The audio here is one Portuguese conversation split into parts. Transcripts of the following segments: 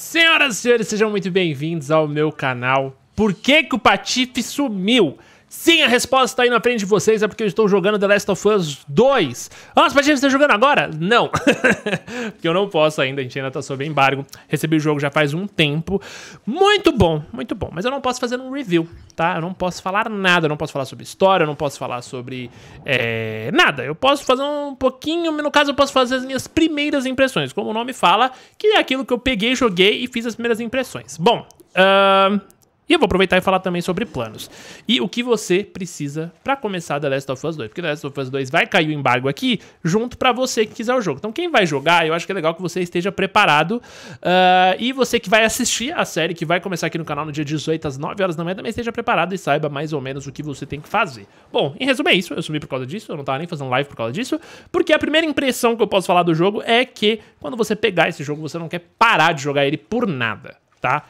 Senhoras e senhores, sejam muito bem-vindos ao meu canal. Por que, que o Patife sumiu? Sim, a resposta está aí na frente de vocês, é porque eu estou jogando The Last of Us 2. Nossa, mas você está jogando agora? Não, porque eu não posso ainda, a gente ainda está sob embargo. Recebi o jogo já faz um tempo. Muito bom, muito bom, mas eu não posso fazer um review, tá? Eu não posso falar nada, eu não posso falar sobre história, eu não posso falar sobre é, nada. Eu posso fazer um pouquinho, no caso eu posso fazer as minhas primeiras impressões, como o nome fala, que é aquilo que eu peguei, joguei e fiz as primeiras impressões. Bom, ahn... Uh... E eu vou aproveitar e falar também sobre planos. E o que você precisa para começar The Last of Us 2. Porque The Last of Us 2 vai cair o embargo aqui junto para você que quiser o jogo. Então quem vai jogar, eu acho que é legal que você esteja preparado. Uh, e você que vai assistir a série, que vai começar aqui no canal no dia 18 às 9 horas da manhã, também esteja preparado e saiba mais ou menos o que você tem que fazer. Bom, em resumo é isso. Eu subi por causa disso, eu não tava nem fazendo live por causa disso. Porque a primeira impressão que eu posso falar do jogo é que quando você pegar esse jogo, você não quer parar de jogar ele por nada, tá?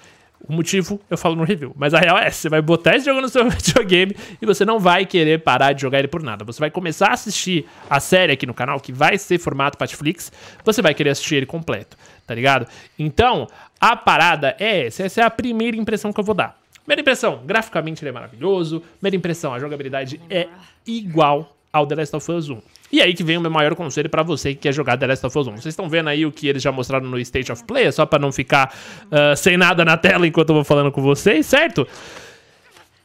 O motivo eu falo no review. Mas a real é você vai botar esse jogo no seu videogame e você não vai querer parar de jogar ele por nada. Você vai começar a assistir a série aqui no canal, que vai ser formato Patflix, você vai querer assistir ele completo, tá ligado? Então, a parada é essa. Essa é a primeira impressão que eu vou dar. Primeira impressão, graficamente ele é maravilhoso. Primeira impressão, a jogabilidade é igual ao The Last of Us 1. E aí que vem o meu maior conselho para você que quer jogar The Last of Us 1. Vocês estão vendo aí o que eles já mostraram no State of Play, é só para não ficar uh, sem nada na tela enquanto eu vou falando com vocês, certo?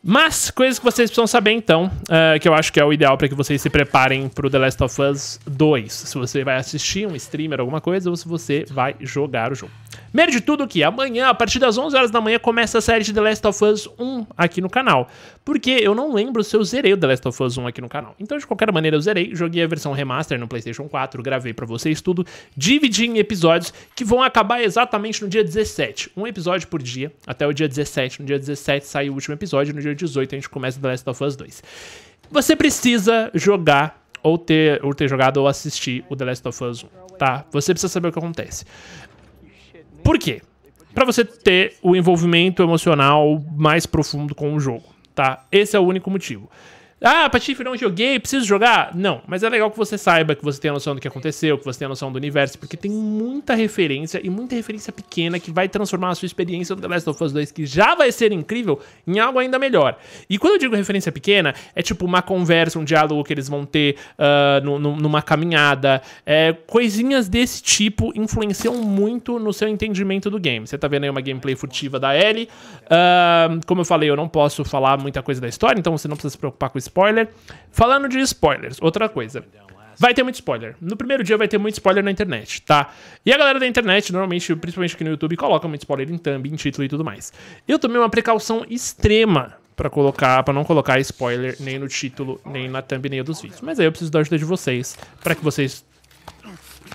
Mas, coisas que vocês precisam saber então, uh, que eu acho que é o ideal para que vocês se preparem pro The Last of Us 2. Se você vai assistir um streamer, alguma coisa, ou se você vai jogar o jogo. Primeiro de tudo que amanhã, a partir das 11 horas da manhã, começa a série de The Last of Us 1 aqui no canal. Porque eu não lembro se eu zerei o The Last of Us 1 aqui no canal. Então, de qualquer maneira, eu zerei, joguei a versão remaster no PlayStation 4, gravei para vocês tudo, dividi em episódios que vão acabar exatamente no dia 17. Um episódio por dia, até o dia 17. No dia 17 sai o último episódio, no dia 18 a gente começa The Last of Us 2. Você precisa jogar ou ter, ou ter jogado ou assistir o The Last of Us 1, tá? Você precisa saber o que acontece. Por quê? Para você ter o envolvimento emocional mais profundo com o jogo, tá? Esse é o único motivo. Ah, Patife, não joguei, preciso jogar? Não, mas é legal que você saiba, que você tenha noção do que aconteceu, que você tenha noção do universo, porque tem muita referência e muita referência pequena que vai transformar a sua experiência do The Last of Us 2, que já vai ser incrível, em algo ainda melhor. E quando eu digo referência pequena, é tipo uma conversa, um diálogo que eles vão ter uh, no, no, numa caminhada. É, coisinhas desse tipo influenciam muito no seu entendimento do game. Você tá vendo aí uma gameplay furtiva da Ellie. Uh, como eu falei, eu não posso falar muita coisa da história, então você não precisa se preocupar com isso spoiler. Falando de spoilers, outra coisa. Vai ter muito spoiler. No primeiro dia vai ter muito spoiler na internet, tá? E a galera da internet, normalmente, principalmente aqui no YouTube, coloca muito spoiler em thumb, em título e tudo mais. Eu tomei uma precaução extrema para colocar, para não colocar spoiler nem no título, nem na thumbnail dos vídeos. Mas aí eu preciso da ajuda de vocês, para que vocês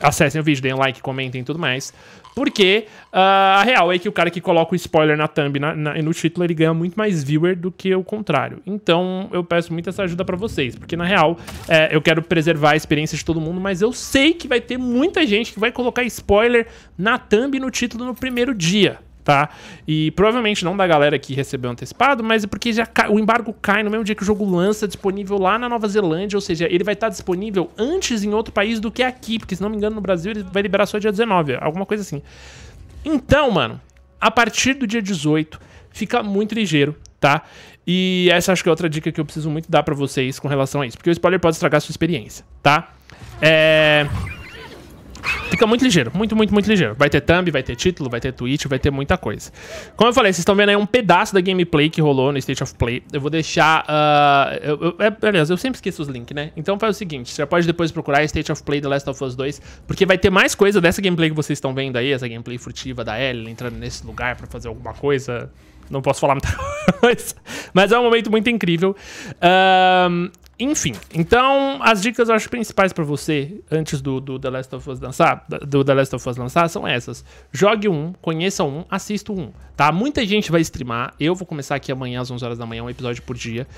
acessem o vídeo, deem like, comentem e tudo mais. Porque uh, a real é que o cara que coloca o spoiler na thumb e no título, ele ganha muito mais viewer do que o contrário. Então, eu peço muito essa ajuda para vocês. Porque, na real, é, eu quero preservar a experiência de todo mundo, mas eu sei que vai ter muita gente que vai colocar spoiler na thumb no título no primeiro dia tá? E provavelmente não da galera que recebeu antecipado, mas é porque já o embargo cai no mesmo dia que o jogo lança, disponível lá na Nova Zelândia, ou seja, ele vai estar tá disponível antes em outro país do que aqui, porque se não me engano no Brasil ele vai liberar só dia 19, alguma coisa assim. Então, mano, a partir do dia 18 fica muito ligeiro, tá? E essa acho que é outra dica que eu preciso muito dar para vocês com relação a isso, porque o spoiler pode estragar a sua experiência, tá? É... Fica muito ligeiro, muito, muito, muito ligeiro. Vai ter thumb, vai ter título, vai ter tweet, vai ter muita coisa. Como eu falei, vocês estão vendo aí um pedaço da gameplay que rolou no State of Play. Eu vou deixar. Uh, eu, eu, é, aliás, eu sempre esqueço os links, né? Então faz o seguinte: você pode depois procurar State of Play The Last of Us 2, porque vai ter mais coisa dessa gameplay que vocês estão vendo aí, essa gameplay furtiva da Ellie entrando nesse lugar pra fazer alguma coisa. Não posso falar muita coisa. Mas é um momento muito incrível. Um, enfim, então as dicas eu acho principais para você antes do, do, The Last of Us lançar, do The Last of Us lançar são essas. Jogue um, conheça um, assista um, tá? Muita gente vai streamar. Eu vou começar aqui amanhã às 11 horas da manhã, um episódio por dia.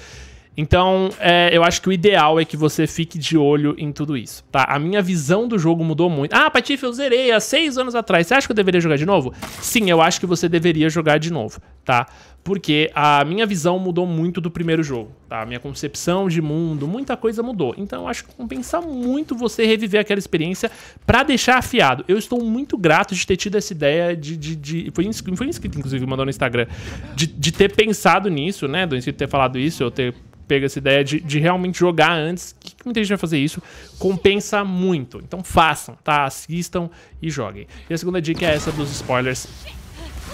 Então, é, eu acho que o ideal é que você fique de olho em tudo isso, tá? A minha visão do jogo mudou muito. Ah, Patife, eu zerei há seis anos atrás. Você acha que eu deveria jogar de novo? Sim, eu acho que você deveria jogar de novo, tá? Porque a minha visão mudou muito do primeiro jogo, tá? A minha concepção de mundo, muita coisa mudou. Então, eu acho que compensa muito você reviver aquela experiência pra deixar afiado. Eu estou muito grato de ter tido essa ideia de... de, de foi, inscrito, foi inscrito, inclusive, mandou no Instagram. De, de ter pensado nisso, né? Do inscrito ter falado isso, eu ter pega essa ideia de, de realmente jogar antes, que, que muita gente vai fazer isso, compensa muito. Então façam, tá? Assistam e joguem. E a segunda dica é essa dos spoilers.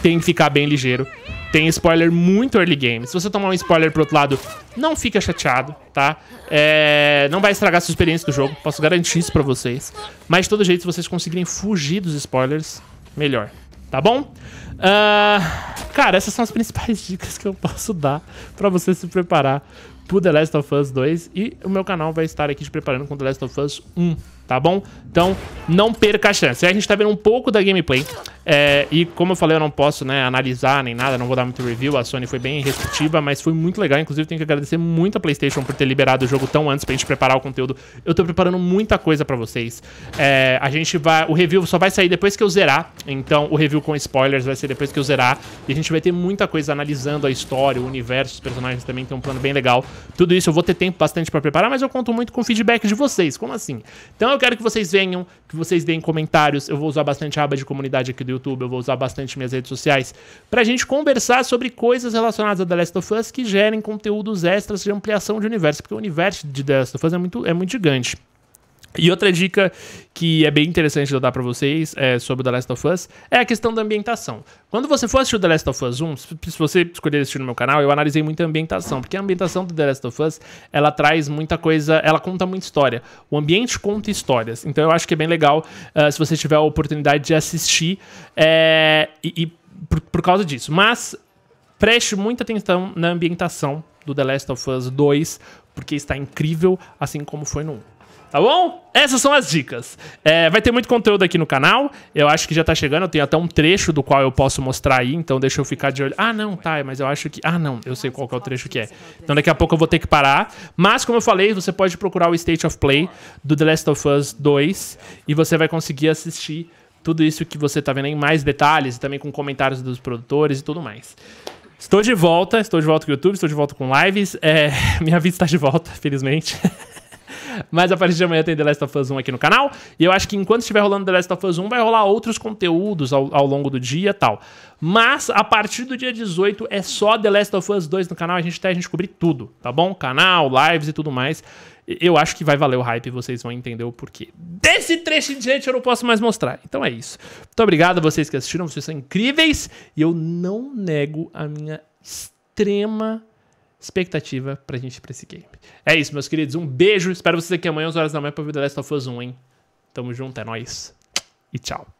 Tem que ficar bem ligeiro. Tem spoiler muito early game. Se você tomar um spoiler pro outro lado, não fica chateado, tá? É, não vai estragar a sua experiência do jogo, posso garantir isso pra vocês. Mas de todo jeito, se vocês conseguirem fugir dos spoilers, melhor, tá bom? Ahn... Uh... Cara, essas são as principais dicas que eu posso dar para você se preparar pro The Last of Us 2 e o meu canal vai estar aqui te preparando com The Last of Us 1 tá bom? Então, não perca a chance. Aí a gente tá vendo um pouco da gameplay. É, e como eu falei, eu não posso né, analisar nem nada, não vou dar muito review. A Sony foi bem restritiva, mas foi muito legal. Inclusive, tenho que agradecer muito a PlayStation por ter liberado o jogo tão antes pra gente preparar o conteúdo. Eu tô preparando muita coisa pra vocês. É, a gente vai. O review só vai sair depois que eu zerar. Então, o review com spoilers vai ser depois que eu zerar. E a gente vai ter muita coisa analisando a história, o universo, os personagens também tem um plano bem legal. Tudo isso eu vou ter tempo bastante pra preparar, mas eu conto muito com o feedback de vocês. Como assim? Então, eu quero que vocês venham, que vocês deem comentários. Eu vou usar bastante a aba de comunidade aqui do YouTube, eu vou usar bastante minhas redes sociais, pra gente conversar sobre coisas relacionadas a The Last of Us que gerem conteúdos extras de ampliação de universo, porque o universo de The Last of Us é muito, é muito gigante. E outra dica que é bem interessante de eu dar para vocês é, sobre The Last of Us é a questão da ambientação. Quando você for assistir o The Last of Us 1, se você escolher assistir no meu canal, eu analisei muito a ambientação, porque a ambientação do The Last of Us, ela traz muita coisa, ela conta muita história. O ambiente conta histórias. Então eu acho que é bem legal uh, se você tiver a oportunidade de assistir é, e, e por, por causa disso. Mas preste muita atenção na ambientação do The Last of Us 2, porque está incrível, assim como foi no 1 tá bom? Essas são as dicas. É, vai ter muito conteúdo aqui no canal. Eu acho que já tá chegando. Eu tenho até um trecho do qual eu posso mostrar aí. Então deixa eu ficar de olho. Ah, não, tá. Mas eu acho que... Ah, não. Eu sei qual é o trecho que é. Então daqui a pouco eu vou ter que parar. Mas, como eu falei, você pode procurar o State of Play do The Last of Us 2. E você vai conseguir assistir tudo isso que você tá vendo em mais detalhes. E também com comentários dos produtores e tudo mais. Estou de volta, estou de volta com o YouTube, estou de volta com lives. É, minha vida está de volta, felizmente. Mas a partir de amanhã tem The Last of Us 1 aqui no canal. E eu acho que enquanto estiver rolando The Last of Us 1, vai rolar outros conteúdos ao, ao longo do dia e tal. Mas a partir do dia 18 é só The Last of Us 2 no canal. A gente até tá, a gente cobrir tudo, tá bom? Canal, lives e tudo mais. Eu acho que vai valer o hype e vocês vão entender o porquê. Desse trecho em diante eu não posso mais mostrar. Então é isso. Muito obrigado a vocês que assistiram, vocês são incríveis. E eu não nego a minha extrema expectativa pra gente pra esse game. É isso, meus queridos. Um beijo. Espero vocês aqui amanhã, às horas da manhã, pra ver The Last of Us 1, hein? Tamo junto, é nóis. E tchau.